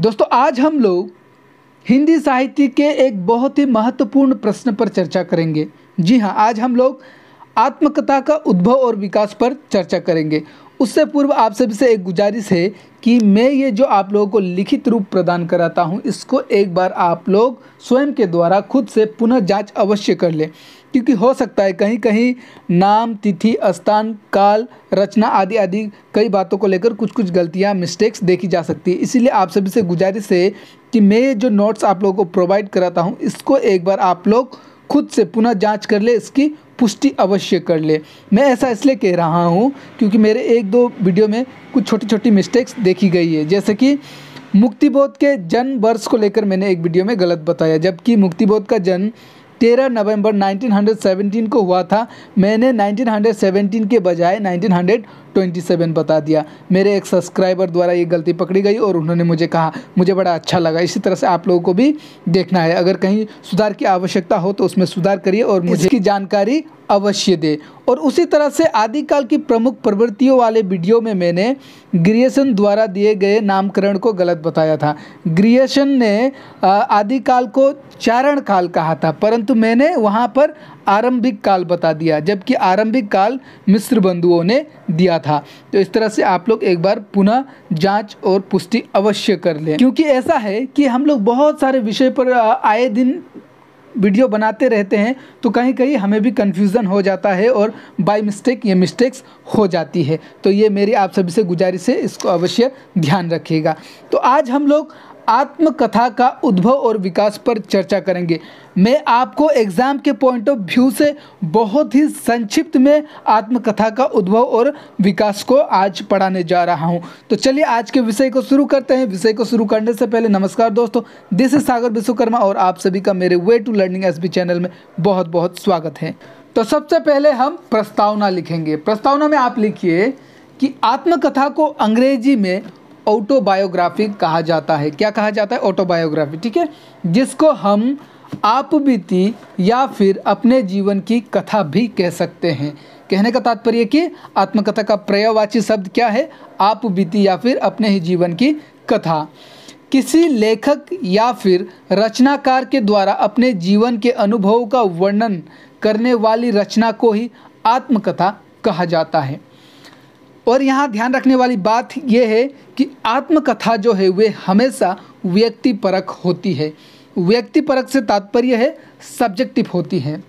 दोस्तों आज हम लोग हिंदी साहित्य के एक बहुत ही महत्वपूर्ण प्रश्न पर चर्चा करेंगे जी हाँ आज हम लोग आत्मकथा का उद्भव और विकास पर चर्चा करेंगे उससे पूर्व आप सभी से एक गुजारिश है कि मैं ये जो आप लोगों को लिखित रूप प्रदान कराता हूँ इसको एक बार आप लोग स्वयं के द्वारा खुद से पुनः जांच अवश्य कर लें क्योंकि हो सकता है कहीं कहीं नाम तिथि स्थान काल रचना आदि आदि कई बातों को लेकर कुछ कुछ गलतियाँ मिस्टेक्स देखी जा सकती है इसीलिए आप सभी से गुजारिश है कि मैं ये जो नोट्स आप लोगों को प्रोवाइड कराता हूँ इसको एक बार आप लोग खुद से पुनः जाँच कर ले इसकी पुष्टि अवश्य कर ले मैं ऐसा इसलिए कह रहा हूँ क्योंकि मेरे एक दो वीडियो में कुछ छोटी छोटी मिस्टेक्स देखी गई है जैसे कि मुक्तिबोध के जन्म वर्ष को लेकर मैंने एक वीडियो में गलत बताया जबकि मुक्तिबोध का जन्म 13 नवंबर 1917 को हुआ था मैंने 1917 के बजाय 27 बता दिया मेरे एक सब्सक्राइबर द्वारा ये गलती पकड़ी गई और उन्होंने मुझे कहा मुझे बड़ा अच्छा लगा इसी तरह से आप लोगों को भी देखना है अगर कहीं सुधार की आवश्यकता हो तो उसमें सुधार करिए और मुझे इसकी जानकारी अवश्य दे और उसी तरह से आदिकाल की प्रमुख प्रवृत्तियों वाले वीडियो में मैंने ग्रिएशन द्वारा दिए गए नामकरण को गलत बताया था ग्रिएशन ने आदिकाल को चारण काल कहा था परंतु मैंने वहाँ पर आरंभिक काल बता दिया जबकि आरंभिक काल मिस्र बंधुओं ने दिया था तो इस तरह से आप लोग एक बार पुनः जांच और पुष्टि अवश्य कर लें क्योंकि ऐसा है कि हम लोग बहुत सारे विषय पर आए दिन वीडियो बनाते रहते हैं तो कहीं कहीं हमें भी कन्फ्यूज़न हो जाता है और बाई मिस्टेक ये मिस्टेक्स हो जाती है तो ये मेरी आप सभी से गुजारिश है इसको अवश्य ध्यान रखिएगा तो आज हम लोग आत्मकथा का उद्भव और विकास पर चर्चा करेंगे मैं आपको एग्ज़ाम के पॉइंट ऑफ व्यू से बहुत ही संक्षिप्त में आत्मकथा का उद्भव और विकास को आज पढ़ाने जा रहा हूं तो चलिए आज के विषय को शुरू करते हैं विषय को शुरू करने से पहले नमस्कार दोस्तों दिस इज सागर विश्वकर्मा और आप सभी का मेरे way to learning S channel में बहुत बहुत स्वागत है तो सबसे पहले हम प्रस्तावना लिखेंगे प्रस्तावना में आप लिखिए कि आत्मकथा को अंग्रेजी में ऑटोबायोग्राफी कहा जाता है क्या कहा जाता है ऑटोबायोग्राफी ठीक है जिसको हम आप बीती या फिर अपने जीवन की कथा भी कह सकते हैं कहने का तात्पर्य कि आत्मकथा का पर्यायवाची शब्द क्या है आप बीती या फिर अपने ही जीवन की कथा किसी लेखक या फिर रचनाकार के द्वारा अपने जीवन के अनुभव का वर्णन करने वाली रचना को ही आत्मकथा कहा जाता है और यहाँ ध्यान रखने वाली बात यह है कि आत्मकथा जो है वे हमेशा व्यक्ति परक होती है व्यक्ति परक से तात्पर्य है सब्जेक्टिव होती है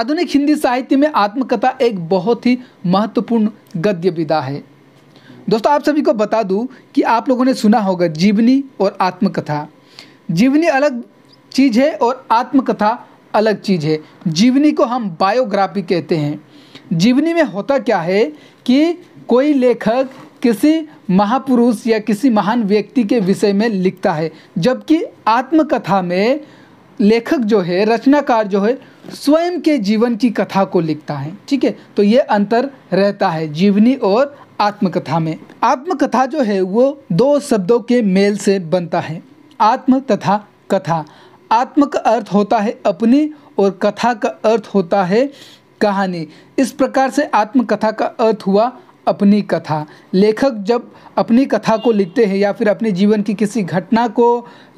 आधुनिक हिंदी साहित्य में आत्मकथा एक बहुत ही महत्वपूर्ण गद्य विधा है दोस्तों आप सभी को बता दूं कि आप लोगों ने सुना होगा जीवनी और आत्मकथा जीवनी अलग चीज़ है और आत्मकथा अलग चीज़ है जीवनी को हम बायोग्राफी कहते हैं जीवनी में होता क्या है कि कोई लेखक किसी महापुरुष या किसी महान व्यक्ति के विषय में लिखता है जबकि आत्मकथा में लेखक जो है रचनाकार जो है स्वयं के जीवन की कथा को लिखता है ठीक है तो ये अंतर रहता है जीवनी और आत्मकथा में आत्मकथा जो है वो दो शब्दों के मेल से बनता है आत्म तथा कथा आत्म का अर्थ होता है अपनी और कथा का अर्थ होता है कहानी इस प्रकार से आत्मकथा का अर्थ हुआ अपनी कथा लेखक जब अपनी कथा को लिखते हैं या फिर अपने जीवन की किसी घटना को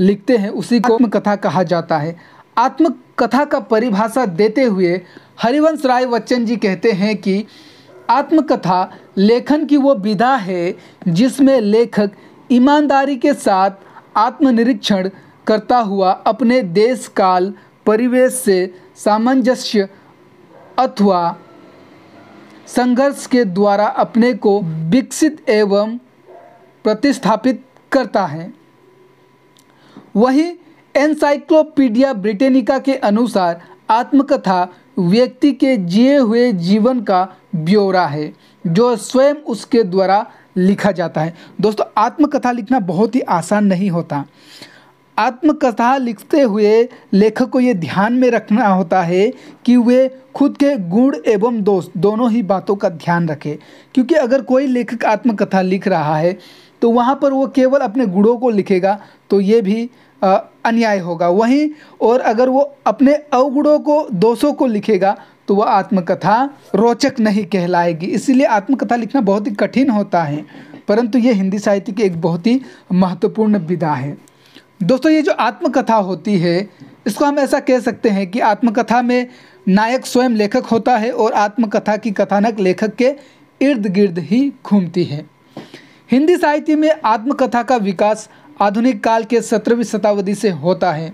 लिखते हैं उसी को आत्मकथा कहा जाता है आत्मकथा का परिभाषा देते हुए हरिवंश राय बच्चन जी कहते हैं कि आत्मकथा लेखन की वो विधा है जिसमें लेखक ईमानदारी के साथ आत्मनिरीक्षण करता हुआ अपने देश काल परिवेश से सामंजस्य अथवा संघर्ष के द्वारा अपने को विकसित एवं प्रतिस्थापित करता है वहीं एनसाइक्लोपीडिया ब्रिटेनिका के अनुसार आत्मकथा व्यक्ति के जिए हुए जीवन का ब्यौरा है जो स्वयं उसके द्वारा लिखा जाता है दोस्तों आत्मकथा लिखना बहुत ही आसान नहीं होता आत्मकथा लिखते हुए लेखक को ये ध्यान में रखना होता है कि वे खुद के गुण एवं दोष दोनों ही बातों का ध्यान रखें क्योंकि अगर कोई लेखक आत्मकथा लिख रहा है तो वहाँ पर वो केवल अपने गुणों को लिखेगा तो ये भी अन्याय होगा वहीं और अगर वो अपने अवगुणों को दोषों को लिखेगा तो वह आत्मकथा रोचक नहीं कहलाएगी इसीलिए आत्मकथा लिखना बहुत ही कठिन होता है परंतु ये हिंदी साहित्य की एक बहुत ही महत्वपूर्ण विधा है दोस्तों ये जो आत्मकथा होती है इसको हम ऐसा कह सकते हैं कि आत्मकथा में नायक स्वयं लेखक होता है और आत्मकथा की कथानक लेखक के इर्द गिर्द ही घूमती है हिंदी साहित्य में आत्मकथा का विकास आधुनिक काल के सत्रहवीं शताब्दी से होता है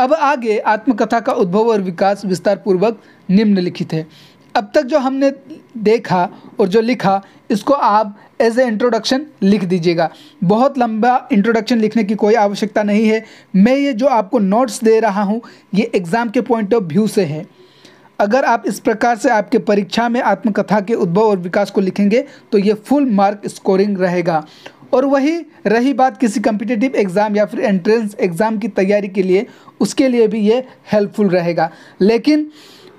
अब आगे आत्मकथा का उद्भव और विकास विस्तार पूर्वक निम्नलिखित है अब तक जो हमने देखा और जो लिखा इसको आप एज ए इंट्रोडक्शन लिख दीजिएगा बहुत लंबा इंट्रोडक्शन लिखने की कोई आवश्यकता नहीं है मैं ये जो आपको नोट्स दे रहा हूँ ये एग्ज़ाम के पॉइंट ऑफ व्यू से है अगर आप इस प्रकार से आपके परीक्षा में आत्मकथा के उद्भव और विकास को लिखेंगे तो ये फुल मार्क स्कोरिंग रहेगा और वही रही बात किसी कम्पिटेटिव एग्ज़ाम या फिर एंट्रेंस एग्ज़ाम की तैयारी के लिए उसके लिए भी ये हेल्पफुल रहेगा लेकिन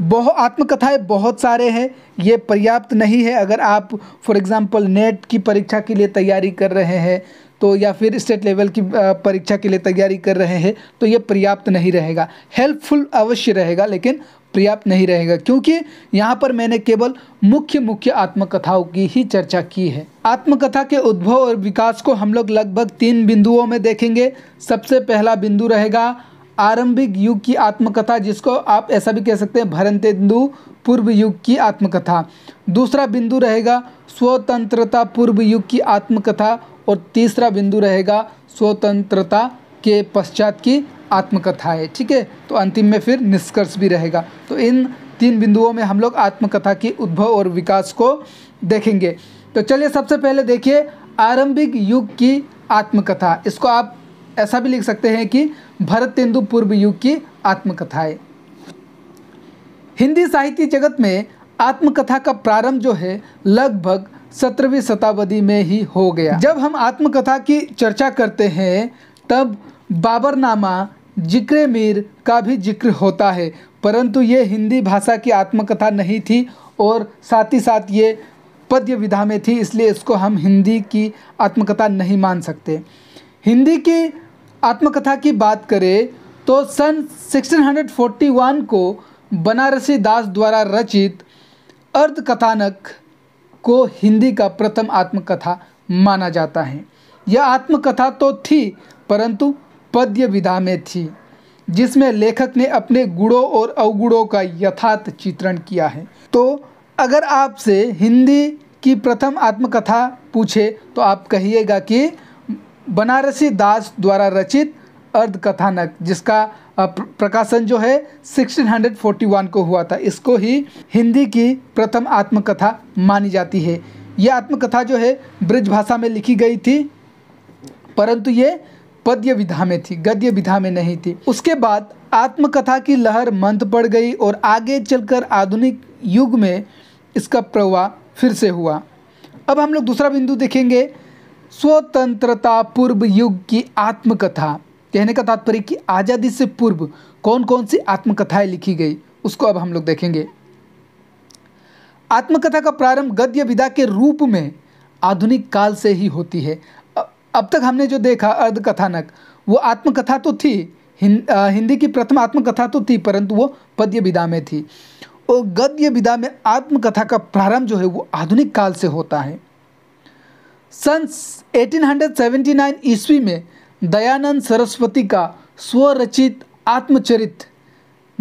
बहुत आत्मकथाएं बहुत सारे हैं ये पर्याप्त नहीं है अगर आप फॉर एग्ज़ाम्पल नेट की परीक्षा के लिए तैयारी कर रहे हैं तो या फिर स्टेट लेवल की परीक्षा के लिए तैयारी कर रहे हैं तो ये पर्याप्त नहीं रहेगा हेल्पफुल अवश्य रहेगा लेकिन पर्याप्त नहीं रहेगा क्योंकि यहाँ पर मैंने केवल मुख्य मुख्य आत्मकथाओं की ही चर्चा की है आत्मकथा के उद्भव और विकास को हम लोग लगभग तीन बिंदुओं में देखेंगे सबसे पहला बिंदु रहेगा आरंभिक युग की आत्मकथा जिसको आप ऐसा भी कह सकते हैं भरतेंदु पूर्व युग की आत्मकथा दूसरा बिंदु रहेगा स्वतंत्रता पूर्व युग की आत्मकथा और तीसरा बिंदु रहेगा स्वतंत्रता के पश्चात की आत्मकथा है ठीक है तो अंतिम में फिर निष्कर्ष भी रहेगा तो इन तीन बिंदुओं में हम लोग आत्मकथा के उद्भव और विकास को देखेंगे तो चलिए सबसे पहले देखिए आरंभिक युग की आत्मकथा इसको आप ऐसा भी लिख सकते हैं कि भरत तेंदु पूर्व युग की आत्मकथाएं हिंदी साहित्य जगत में आत्मकथा का प्रारंभ जो है लगभग सत्रहवीं शताब्दी में ही हो गया जब हम आत्मकथा की चर्चा करते हैं तब बाबरनामा जिक्र मीर का भी जिक्र होता है परंतु ये हिंदी भाषा की आत्मकथा नहीं थी और साथ ही साथ ये पद्य विधा में थी इसलिए इसको हम हिंदी की आत्मकथा नहीं मान सकते हिंदी की आत्मकथा की बात करें तो सन 1641 को बनारसी दास द्वारा रचित अर्धकथानक को हिंदी का प्रथम आत्मकथा माना जाता है यह आत्मकथा तो थी परंतु पद्य विधा में थी जिसमें लेखक ने अपने गुणों और अवगुणों का यथार्थ चित्रण किया है तो अगर आपसे हिंदी की प्रथम आत्मकथा पूछे तो आप कहिएगा कि बनारसी दास द्वारा रचित अर्धकथानक जिसका प्रकाशन जो है 1641 को हुआ था इसको ही हिंदी की प्रथम आत्मकथा मानी जाती है यह आत्मकथा जो है ब्रज भाषा में लिखी गई थी परंतु ये पद्य विधा में थी गद्य विधा में नहीं थी उसके बाद आत्मकथा की लहर मंद पड़ गई और आगे चलकर आधुनिक युग में इसका प्रवाह फिर से हुआ अब हम लोग दूसरा बिंदु देखेंगे स्वतंत्रता पूर्व युग की आत्मकथा कहने का तात्पर्य कि आज़ादी से पूर्व कौन कौन सी आत्मकथाएं लिखी गई उसको अब हम लोग देखेंगे आत्मकथा का प्रारंभ गद्य विधा के रूप में आधुनिक काल से ही होती है अब तक हमने जो देखा अर्धकथानक वो आत्मकथा तो थी हिं, आ, हिंदी की प्रथम आत्मकथा तो थी परंतु वो पद्य विधा में थी और गद्य विधा में आत्मकथा का प्रारंभ जो है वो आधुनिक काल से होता है सन 1879 ईस्वी में दयानंद सरस्वती का स्वरचित आत्मचरित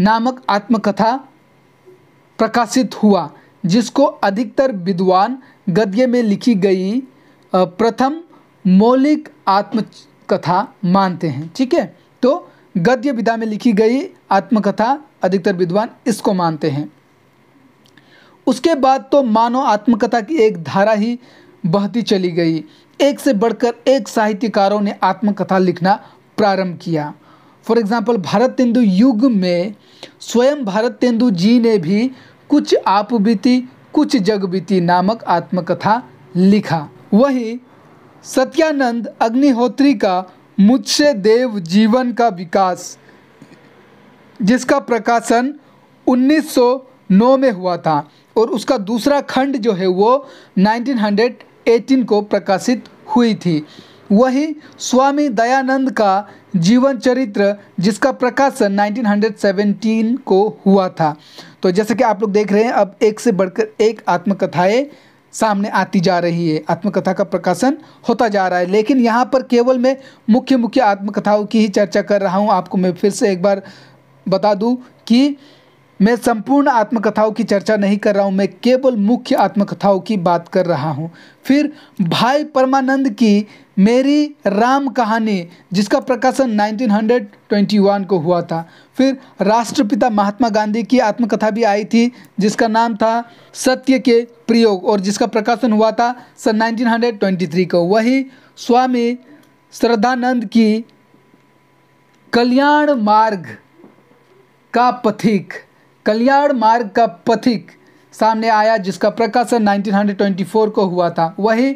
नामक आत्मकथा प्रकाशित हुआ जिसको अधिकतर विद्वान गद्य में लिखी गई प्रथम मौलिक आत्मकथा मानते हैं ठीक है तो गद्य विधा में लिखी गई आत्मकथा अधिकतर विद्वान इसको मानते हैं उसके बाद तो मानव आत्मकथा की एक धारा ही बहती चली गई एक से बढ़कर एक साहित्यकारों ने आत्मकथा लिखना प्रारंभ किया फॉर एग्ज़ाम्पल भारत तेंदु युग में स्वयं भारत तेंदु जी ने भी कुछ आप बीती कुछ जग बीती नामक आत्मकथा लिखा वही सत्यानंद अग्निहोत्री का मुझसे देव जीवन का विकास जिसका प्रकाशन 1909 में हुआ था और उसका दूसरा खंड जो है वो एटीन को प्रकाशित हुई थी वही स्वामी दयानंद का जीवन चरित्र जिसका प्रकाशन 1917 को हुआ था तो जैसे कि आप लोग देख रहे हैं अब एक से बढ़कर एक आत्मकथाएं सामने आती जा रही है आत्मकथा का प्रकाशन होता जा रहा है लेकिन यहाँ पर केवल मैं मुख्य मुख्य आत्मकथाओं की ही चर्चा कर रहा हूँ आपको मैं फिर से एक बार बता दूँ कि मैं संपूर्ण आत्मकथाओं की चर्चा नहीं कर रहा हूँ मैं केवल मुख्य आत्मकथाओं की बात कर रहा हूँ फिर भाई परमानंद की मेरी राम कहानी जिसका प्रकाशन 1921 को हुआ था फिर राष्ट्रपिता महात्मा गांधी की आत्मकथा भी आई थी जिसका नाम था सत्य के प्रयोग और जिसका प्रकाशन हुआ था सन 1923 को वही स्वामी श्रद्धानंद की कल्याण मार्ग का पथिक कल्याण मार्ग का पथिक सामने आया जिसका प्रकाशन 1924 को हुआ था वही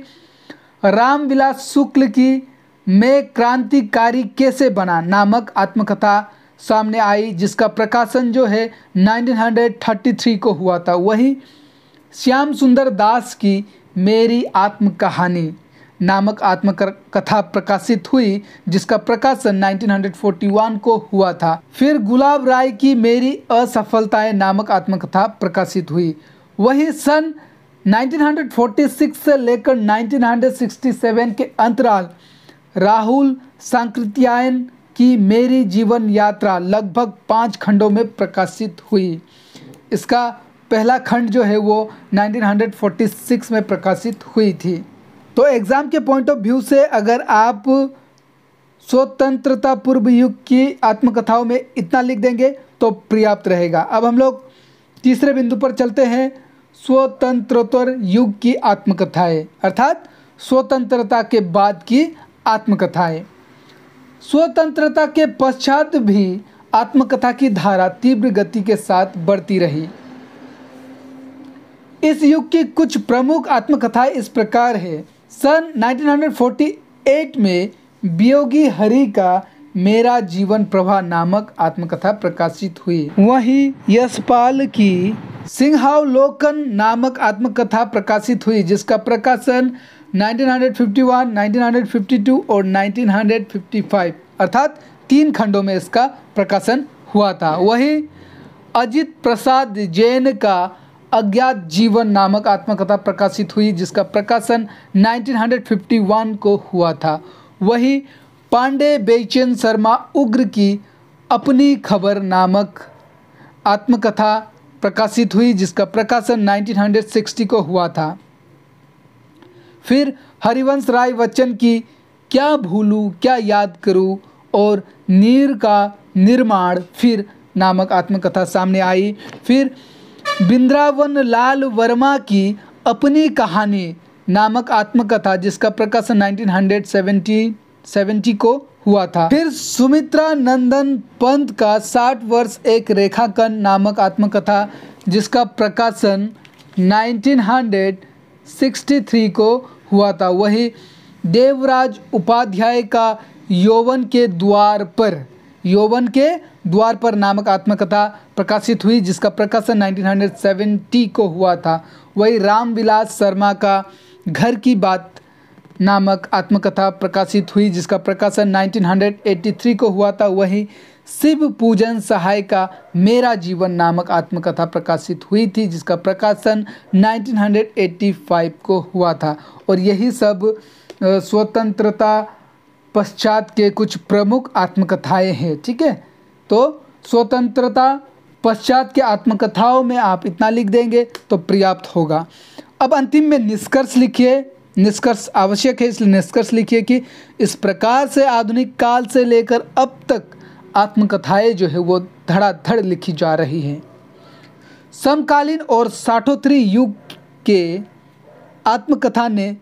रामविलास शुक्ल की मैं क्रांतिकारी कैसे बना नामक आत्मकथा सामने आई जिसका प्रकाशन जो है 1933 को हुआ था वही श्याम सुंदर दास की मेरी आत्मकहानी नामक आत्मकथा प्रकाशित हुई जिसका प्रकाशन 1941 को हुआ था फिर गुलाब राय की मेरी असफलताएं नामक आत्मकथा प्रकाशित हुई वही सन 1946 से लेकर 1967 के अंतराल राहुल सांकृत्यायन की मेरी जीवन यात्रा लगभग पाँच खंडों में प्रकाशित हुई इसका पहला खंड जो है वो 1946 में प्रकाशित हुई थी तो एग्ज़ाम के पॉइंट ऑफ व्यू से अगर आप स्वतंत्रता पूर्व युग की आत्मकथाओं में इतना लिख देंगे तो पर्याप्त रहेगा अब हम लोग तीसरे बिंदु पर चलते हैं स्वतंत्रोत्तर युग की आत्मकथाएं अर्थात स्वतंत्रता के बाद की आत्मकथाएं स्वतंत्रता के पश्चात भी आत्मकथा की धारा तीव्र गति के साथ बढ़ती रही इस युग की कुछ प्रमुख आत्मकथाएं इस प्रकार है सन 1948 में बियोगी हरि का मेरा जीवन प्रभा नामक आत्मकथा प्रकाशित हुई वहीं यशपाल की सिंहावलोकन नामक आत्मकथा प्रकाशित हुई जिसका प्रकाशन 1951, 1952 और 1955 अर्थात तीन खंडों में इसका प्रकाशन हुआ था वहीं अजित प्रसाद जैन का अज्ञात जीवन नामक आत्मकथा प्रकाशित हुई जिसका प्रकाशन 1951 को हुआ था वही पांडे बेचैन शर्मा उग्र की अपनी खबर नामक आत्मकथा प्रकाशित हुई जिसका प्रकाशन 1960 को हुआ था फिर हरिवंश राय बच्चन की क्या भूलू क्या याद करूँ और नीर का निर्माण फिर नामक आत्मकथा सामने आई फिर बिंद्रावन लाल वर्मा की अपनी कहानी नामक आत्मकथा जिसका प्रकाशन 1970 70 को हुआ था फिर सुमित्रा नंदन पंत का 60 वर्ष एक रेखाकन नामक आत्मकथा जिसका प्रकाशन 1963 को हुआ था वही देवराज उपाध्याय का यौवन के द्वार पर यौवन के द्वार पर नामक आत्मकथा प्रकाशित हुई जिसका प्रकाशन 1970 को हुआ था वही रामविलास शर्मा का घर की बात नामक आत्मकथा प्रकाशित हुई जिसका प्रकाशन 1983 को हुआ था वही शिव पूजन सहाय का मेरा जीवन नामक आत्मकथा प्रकाशित हुई थी जिसका प्रकाशन 1985 को हुआ था और यही सब स्वतंत्रता पश्चात के कुछ प्रमुख आत्मकथाएं हैं ठीक है तो स्वतंत्रता पश्चात के आत्मकथाओं में आप इतना लिख देंगे तो पर्याप्त होगा अब अंतिम में निष्कर्ष लिखिए निष्कर्ष आवश्यक है इसलिए निष्कर्ष लिखिए कि इस प्रकार से आधुनिक काल से लेकर अब तक आत्मकथाएं जो है वो धड़ाधड़ लिखी जा रही हैं समकालीन और साठोत्तरी युग के आत्मकथा ने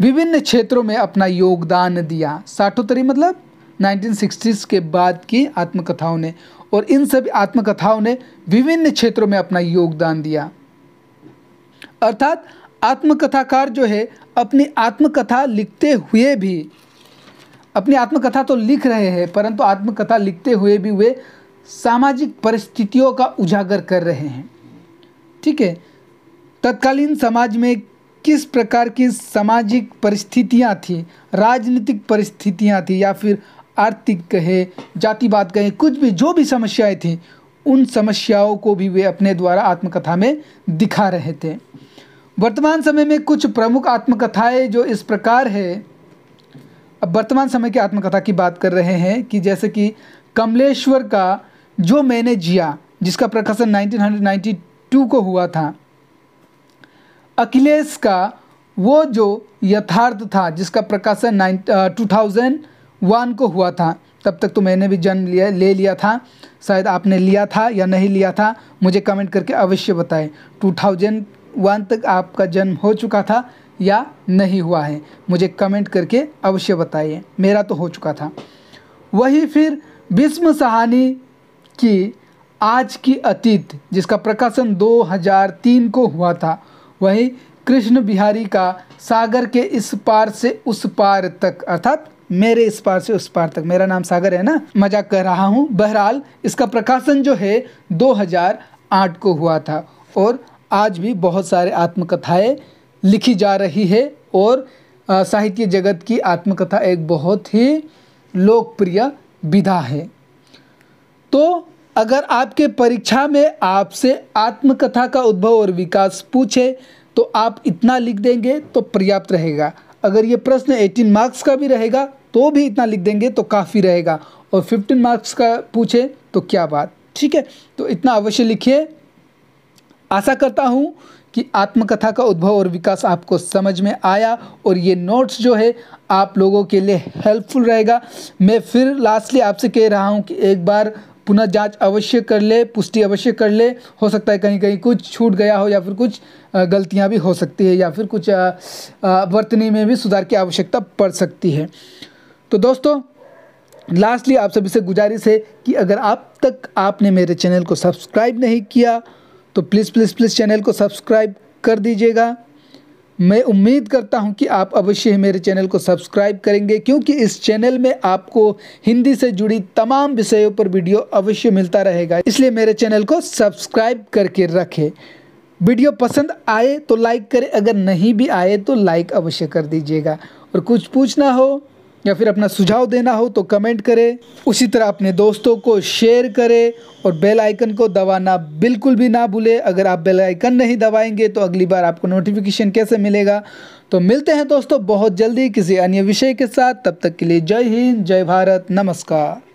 विभिन्न क्षेत्रों में अपना योगदान दिया साठोत्तरी मतलब 1960s के बाद की आत्मकथाओं ने और इन सभी आत्मकथाओं ने विभिन्न क्षेत्रों में अपना योगदान दिया अर्थात आत्मकथाकार जो है अपनी आत्मकथा लिखते हुए भी अपनी आत्मकथा तो लिख रहे हैं परंतु आत्मकथा लिखते हुए भी वे सामाजिक परिस्थितियों का उजागर कर रहे हैं ठीक है तत्कालीन समाज में किस प्रकार की सामाजिक परिस्थितियाँ थी राजनीतिक परिस्थितियाँ थी या फिर आर्थिक कहे जातिवाद कहे कुछ भी जो भी समस्याएं थी उन समस्याओं को भी वे अपने द्वारा आत्मकथा में दिखा रहे थे वर्तमान समय में कुछ प्रमुख आत्मकथाएं जो इस प्रकार है अब वर्तमान समय की आत्मकथा की बात कर रहे हैं कि जैसे कि कमलेश्वर का जो मैंने जिया जिसका प्रकाशन 1992 को हुआ था अखिलेश का वो जो यथार्थ था जिसका प्रकाशन नाइन टू थाउजेंड वन को हुआ था तब तक तो मैंने भी जन्म लिया ले लिया था शायद आपने लिया था या नहीं लिया था मुझे कमेंट करके अवश्य बताएं 2001 तक आपका जन्म हो चुका था या नहीं हुआ है मुझे कमेंट करके अवश्य बताइए मेरा तो हो चुका था वही फिर विस्म सहानी की आज की अतीत जिसका प्रकाशन 2003 को हुआ था वही कृष्ण बिहारी का सागर के इस पार से उस पार तक अर्थात मेरे इस पार से उस पार तक मेरा नाम सागर है ना मजाक कर रहा हूँ बहरहाल इसका प्रकाशन जो है 2008 को हुआ था और आज भी बहुत सारे आत्मकथाएँ लिखी जा रही है और साहित्य जगत की आत्मकथा एक बहुत ही लोकप्रिय विधा है तो अगर आपके परीक्षा में आपसे आत्मकथा का उद्भव और विकास पूछे तो आप इतना लिख देंगे तो पर्याप्त रहेगा अगर ये प्रश्न 18 मार्क्स का भी रहेगा तो भी इतना लिख देंगे तो काफ़ी रहेगा और फिफ्टीन मार्क्स का पूछे तो क्या बात ठीक है तो इतना अवश्य लिखिए आशा करता हूँ कि आत्मकथा का उद्भव और विकास आपको समझ में आया और ये नोट्स जो है आप लोगों के लिए हेल्पफुल रहेगा मैं फिर लास्टली आपसे कह रहा हूँ कि एक बार पुनः जांच अवश्य कर ले पुष्टि अवश्य कर ले हो सकता है कहीं कहीं कुछ छूट गया हो या फिर कुछ गलतियाँ भी हो सकती है या फिर कुछ वर्तनी में भी सुधार की आवश्यकता पड़ सकती है तो दोस्तों लास्टली आप सभी से गुजारिश है कि अगर आप तक आपने मेरे चैनल को सब्सक्राइब नहीं किया तो प्लीज़ प्लीज़ प्लीज़ चैनल को सब्सक्राइब कर दीजिएगा मैं उम्मीद करता हूं कि आप अवश्य ही मेरे चैनल को सब्सक्राइब करेंगे क्योंकि इस चैनल में आपको हिंदी से जुड़ी तमाम विषयों पर वीडियो अवश्य मिलता रहेगा इसलिए मेरे चैनल को सब्सक्राइब करके रखें वीडियो पसंद आए तो लाइक करें अगर नहीं भी आए तो लाइक अवश्य कर दीजिएगा और कुछ पूछना हो या फिर अपना सुझाव देना हो तो कमेंट करें उसी तरह अपने दोस्तों को शेयर करें और बेल आइकन को दबाना बिल्कुल भी ना भूलें अगर आप बेल आइकन नहीं दबाएंगे तो अगली बार आपको नोटिफिकेशन कैसे मिलेगा तो मिलते हैं दोस्तों बहुत जल्दी किसी अन्य विषय के साथ तब तक के लिए जय हिंद जय भारत नमस्कार